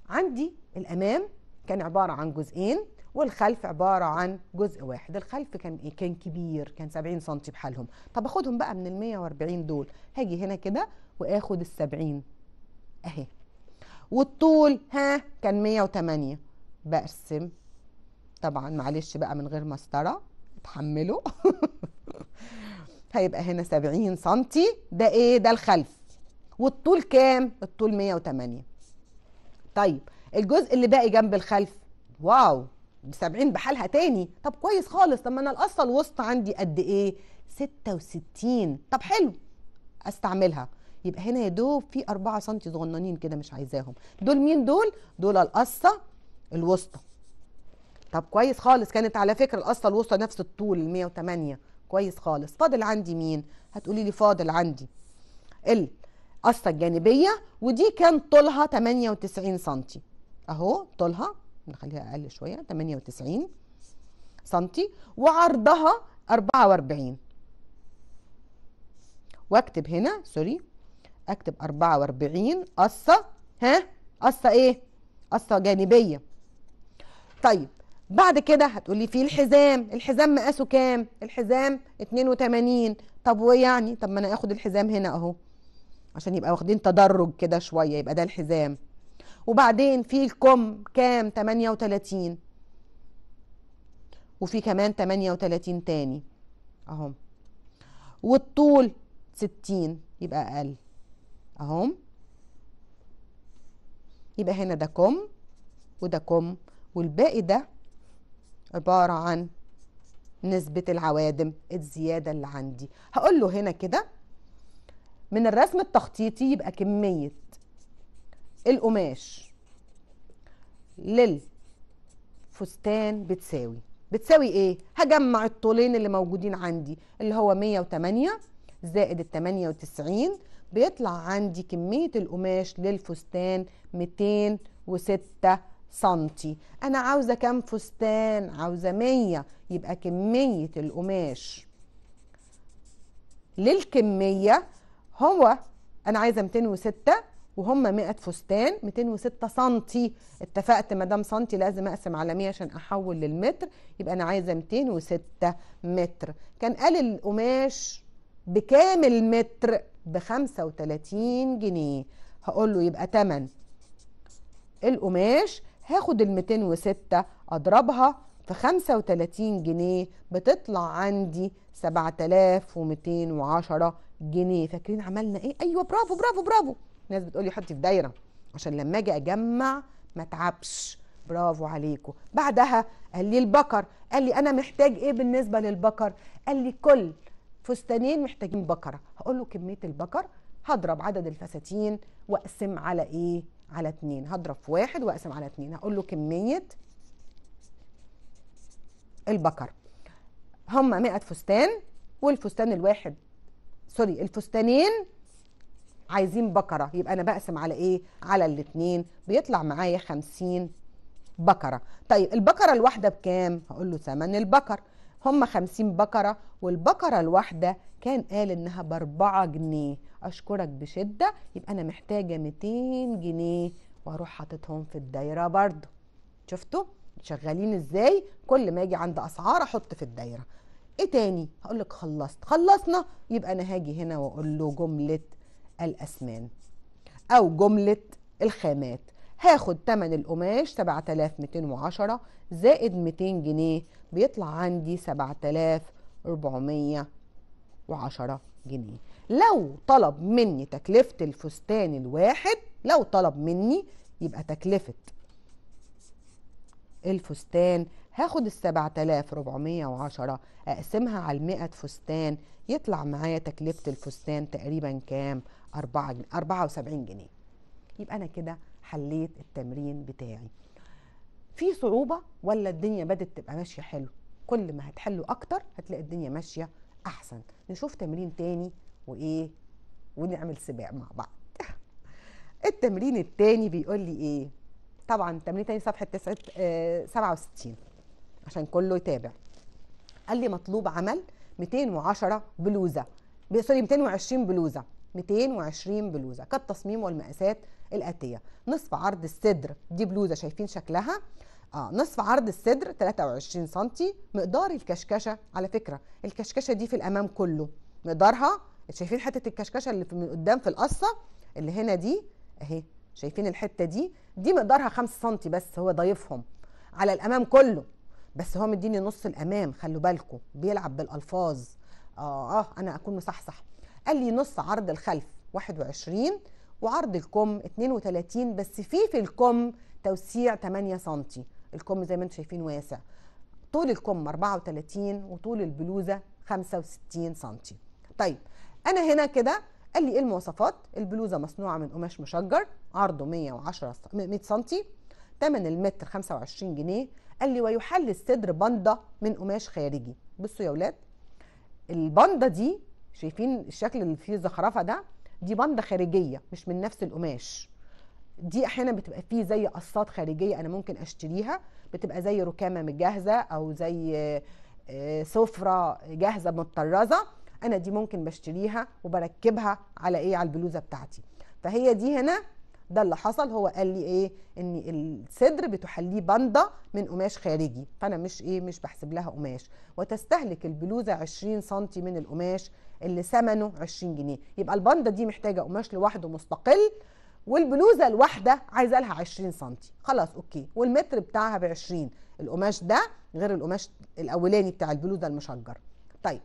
عندي الأمام كان عبارة عن جزئين والخلف عبارة عن جزء واحد الخلف كان إيه؟ كان كبير كان 70 سم بحالهم طب أخدهم بقى من ال 140 دول هاجي هنا كده وآخد ال 70 أهي والطول ها كان 108 بقسم طبعا معلش بقى من غير مسطرة اتحمله هيبقى هنا 70 سم ده ايه ده الخلف والطول كام الطول 108 طيب الجزء اللي باقي جنب الخلف واو ب 70 بحالها تاني طب كويس خالص طب ما انا القصه الوسطى عندي قد ايه 66 طب حلو استعملها يبقى هنا يا دوب في 4 سم صغننين كده مش عايزاهم دول مين دول دول القصه الوسطى طب كويس خالص كانت على فكره القصه الوسطى نفس الطول ال 108 كويس خالص فاضل عندي مين هتقولي لي فاضل عندي القصه الجانبيه ودي كان طولها 98 سم اهو طولها نخليها اقل شويه 98 سنتي وعرضها 44 واكتب هنا سوري اكتب 44 قصه ها قصه ايه قصه جانبيه طيب بعد كده هتقولي في الحزام الحزام مقاسه كام الحزام 82 طب ويعني طب ما انا اخد الحزام هنا اهو عشان يبقى واخدين تدرج كده شويه يبقى ده الحزام وبعدين في الكم كام 38 وفي كمان 38 تاني اهم والطول 60 يبقى اقل اهم يبقى هنا ده كم وده كم والباقي ده عبارة عن نسبة العوادم الزيادة اللي عندي هقول له هنا كده من الرسم التخطيطي يبقى كمية القماش للفستان بتساوي بتساوي ايه هجمع الطولين اللي موجودين عندي اللي هو 108 زائد ال 98 بيطلع عندي كمية القماش للفستان 206 سنتي انا عاوزة كام فستان عاوزة 100 يبقى كمية القماش للكمية هو انا عايزة 206 وهم 100 فستان 206 سنتي اتفقت ما دام سنتي لازم اقسم على 100 عشان احول للمتر يبقى انا عايزه 206 متر كان قال القماش بكامل متر ب 35 جنيه هقول له يبقى تمن القماش هاخد ال 206 اضربها في 35 جنيه بتطلع عندي 7210 جنيه فاكرين عملنا ايه ايوه برافو برافو برافو ناس بتقول حطي في دايره عشان لما اجي اجمع ما اتعبش برافو عليكم بعدها قال لي البقر قال لي انا محتاج ايه بالنسبه للبقر قال لي كل فستانين محتاجين بقره هقول له كميه البقر هضرب عدد الفساتين واقسم على ايه على اتنين هضرب في واحد واقسم على اتنين هقول له كميه البقر هم 100 فستان والفستان الواحد سوري الفستانين عايزين بكره يبقى انا بقسم على ايه على الاثنين بيطلع معايا 50 بكره طيب البكره الواحده بكام هقول له ثمن البكر هم 50 بكره والبكره الواحده كان قال انها بأربعة 4 جنيه اشكرك بشده يبقى انا محتاجه 200 جنيه واروح حاططهم في الدايره برضه شفتوا شغالين ازاي كل ما اجي عند اسعار احط في الدايره ايه تاني هقول لك خلصت خلصنا يبقى انا هاجي هنا واقول له جمله الأسنان أو جملة الخامات هاخد تمن القماش 7210 زائد 200 جنيه بيطلع عندي 7410 جنيه لو طلب مني تكلفة الفستان الواحد لو طلب مني يبقى تكلفة الفستان هاخد ال 7410 اقسمها على 100 فستان يطلع معايا تكلفة الفستان تقريبا كام؟ 4 جنيه 74 جنيه يبقى انا كده حليت التمرين بتاعي في صعوبه ولا الدنيا بدت تبقى ماشيه حلو كل ما هتحلوا اكتر هتلاقي الدنيا ماشيه احسن نشوف تمرين تاني وايه ونعمل سباق مع بعض التمرين التاني بيقول لي ايه طبعا تمرين تاني صفحه 67 آه، عشان كله يتابع قال لي مطلوب عمل 210 بلوزه سوري 220 بلوزه 220 بلوزة كالتصميم والمقاسات الآتية نصف عرض الصدر دي بلوزة شايفين شكلها آه نصف عرض الصدر 23 سنتي مقدار الكشكشة على فكرة الكشكشة دي في الأمام كله مقدارها شايفين حتة الكشكشة اللي من قدام في القصة اللي هنا دي اهي شايفين الحتة دي دي مقدارها 5 سنتي بس هو ضايفهم على الأمام كله بس هو مديني نص الأمام خلوا بالكم بيلعب بالألفاظ آه, آه أنا أكون مصحصح قال لي نص عرض الخلف 21 وعرض الكم 32 بس في في الكم توسيع 8 سم الكم زي ما انتم شايفين واسع طول الكم 34 وطول البلوزه 65 سم طيب انا هنا كده قال لي ايه المواصفات البلوزه مصنوعه من قماش مشجر عرضه 110 100 سم ثمن المتر 25 جنيه قال لي ويحل الصدر بنده من قماش خارجي بصوا يا اولاد البنده دي شايفين الشكل اللي فيه الزخرفه ده دي بنده خارجيه مش من نفس القماش دي احيانا بتبقى فيه زي قصات خارجيه انا ممكن اشتريها بتبقى زي ركامه مجهزه او زي آه، سفره جاهزه متطرزه انا دي ممكن بشتريها وبركبها على ايه على البلوزه بتاعتي فهي دي هنا ده اللي حصل هو قال لي ايه ان الصدر بتحليه باندا من قماش خارجي فانا مش ايه مش بحسب لها قماش وتستهلك البلوزه 20 سم من القماش اللي ثمنه 20 جنيه يبقى الباندا دي محتاجه قماش لوحده مستقل والبلوزه الواحده عايزه لها 20 سم خلاص اوكي والمتر بتاعها ب 20 القماش ده غير القماش الاولاني بتاع البلوزه المشجر طيب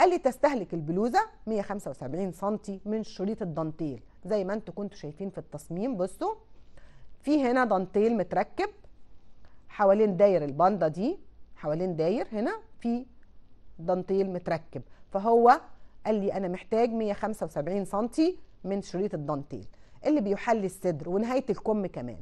قال لي تستهلك البلوزه 175 سم من شريط الدانتيل زي ما انتوا كنتوا شايفين في التصميم بصوا في هنا دانتيل متركب حوالين داير الباندا دي حوالين داير هنا في دانتيل متركب فهو قال لي انا محتاج 175 سنتي من شريط الدانتيل اللي بيحلي الصدر ونهايه الكم كمان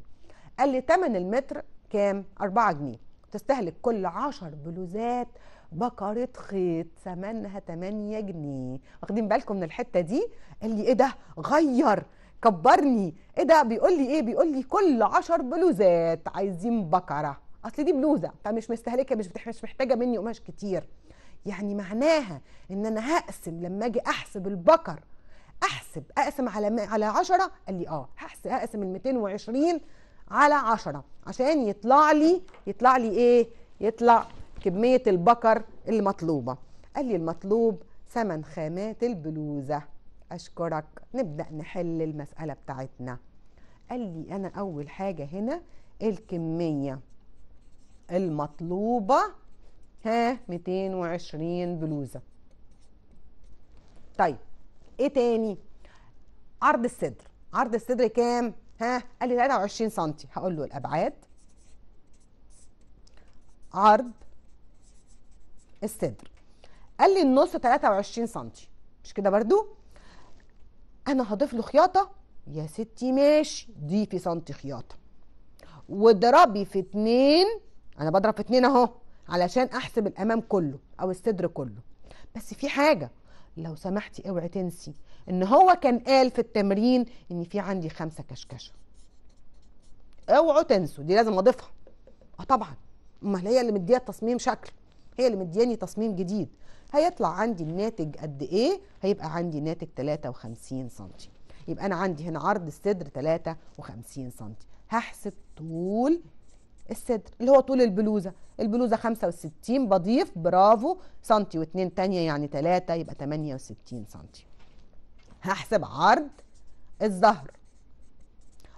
قال لي تمن المتر كام 4 جنيه تستهلك كل 10 بلوزات بقرة خيط ثمنها 8 جنيه واخدين بالكم من الحتة دي قال لي ايه ده غير كبرني ايه ده بيقول لي ايه بيقول لي كل 10 بلوزات عايزين بقرة اصل دي بلوزة فمش مستهلكة مش مش محتاجة مني قماش كتير يعني معناها ان انا هقسم لما اجي احسب البقر احسب اقسم على على 10 قال لي اه هحسب اقسم ال 220 على 10 عشان يطلع لي يطلع لي ايه يطلع كمية البقر المطلوبة قال لي المطلوب ثمن خامات البلوزة أشكرك نبدأ نحل المسألة بتاعتنا قال لي أنا أول حاجة هنا الكمية المطلوبة ها 220 بلوزة طيب ايه تاني عرض الصدر عرض الصدر كام ها قال لي 23 سنتي هقول له الابعاد عرض الصدر قال لي النص 23 سم مش كده برضو انا هضيف له خياطه يا ستي ماشي ضيفي سنتي خياطه واضربي في اتنين انا بضرب في اتنين اهو علشان احسب الامام كله او الصدر كله بس في حاجه لو سمحتي اوعي تنسي ان هو كان قال في التمرين ان في عندي خمسه كشكشه اوعوا تنسوا دي لازم اضيفها اه طبعا امال هي اللي مديها التصميم شكل هي اللي مدياني تصميم جديد هيطلع عندي الناتج قد ايه هيبقى عندي ناتج 53 سنتي يبقى انا عندي هنا عرض الصدر 53 سنتي هحسب طول الصدر اللي هو طول البلوزه البلوزه 65 بضيف برافو سنتي واتنين تانية يعني 3 يبقى 68 سنتي هحسب عرض الظهر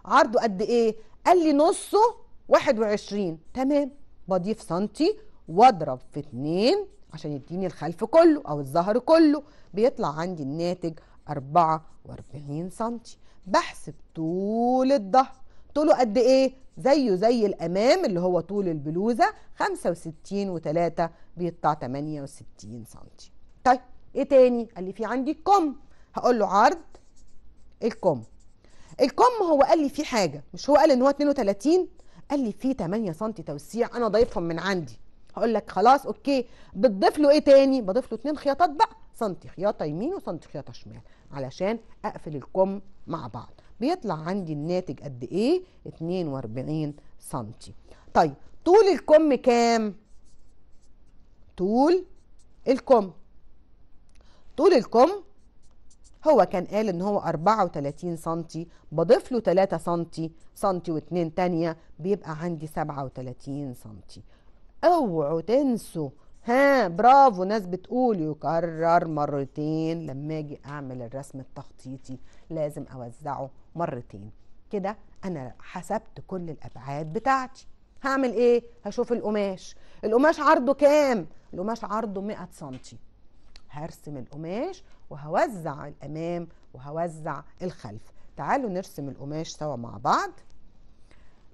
عرضه قد ايه قال لي نصه 21 تمام بضيف سنتي واضرب في 2 عشان يديني الخلف كله او الظهر كله بيطلع عندي الناتج 44 سم بحسب طول الظهر طوله قد ايه زيه زي الامام اللي هو طول البلوزه 65 و3 بيطلع 68 سم طيب ايه تاني قال لي في عندي الكم هقول له عرض الكم الكم هو قال لي في حاجه مش هو قال ان هو 32 قال لي في 8 سم توسيع انا ضايفهم من عندي هقول لك خلاص اوكي بتضيف له ايه تاني بضيف له اتنين خياطات بقى سنتي خياطه يمين وسنتي خياطه شمال علشان اقفل الكم مع بعض بيطلع عندي الناتج قد ايه 42 سنتي طيب طول الكم كام طول الكم طول الكم هو كان قال ان هو 34 سنتي بضيف له 3 سنتي سنتي واتنين تانية بيبقى عندي 37 سنتي اوعوا تنسوا ها برافو ناس بتقول يكرر مرتين لما اجي اعمل الرسم التخطيطي لازم اوزعه مرتين كده انا حسبت كل الابعاد بتاعتي هعمل ايه هشوف القماش القماش عرضه كام القماش عرضه 100 سنتي هرسم القماش وهوزع الامام وهوزع الخلف تعالوا نرسم القماش سوا مع بعض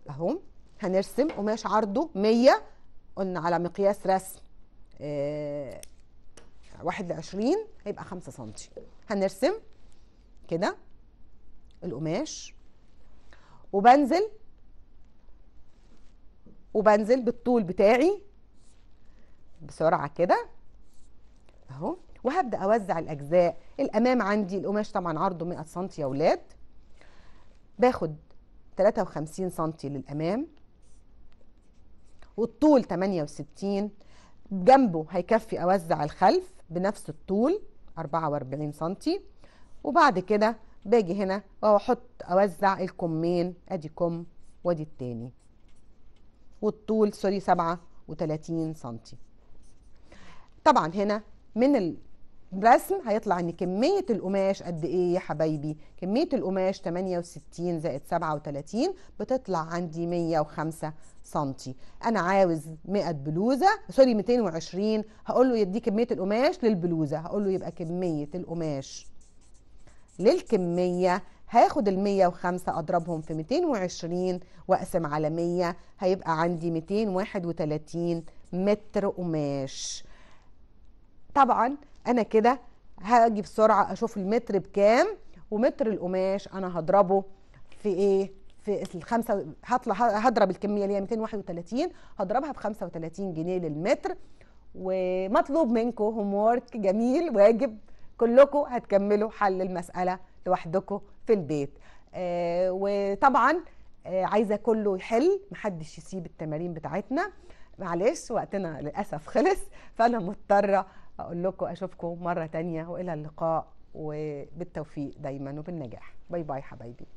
اهو هنرسم قماش عرضه 100 قلنا على مقياس رسم آه، واحد لعشرين هيبقى خمسة سنتي هنرسم كده القماش وبنزل وبنزل بالطول بتاعي بسرعة كده اهو وهبدأ أوزع الأجزاء الأمام عندي القماش طبعا عرضه 100 سم يا ولاد باخد 53 سم للأمام والطول 68 جنبه هيكفي اوزع الخلف بنفس الطول 44 سم وبعد كده باجي هنا واحط اوزع الكمين ادي كم وادي التاني والطول سوري 37 سم طبعا هنا من رسم هيطلع ان كميه القماش قد ايه يا حبايبي كميه القماش 68 زائد 37 بتطلع عندي 105 سنتي انا عاوز 100 بلوزه سوري 220 هقول له يدي كميه القماش للبلوزه هقول له يبقى كميه القماش للكميه هاخد ال 105 اضربهم في 220 واقسم على 100 هيبقى عندي 231 متر قماش طبعا انا كده هاجي بسرعه اشوف المتر بكام ومتر القماش انا هضربه في ايه في الخمسة هطلع هضرب الكميه اللي هي 231 هضربها ب 35 جنيه للمتر ومطلوب منكم هوم وورك جميل واجب كلكم هتكملوا حل المساله لوحدكم في البيت آه وطبعا آه عايزه كله يحل محدش يسيب التمارين بتاعتنا معلش وقتنا للاسف خلص فانا مضطره اقول لكم اشوفكم مره تانية والى اللقاء وبالتوفيق دايما وبالنجاح باي باي حبايبي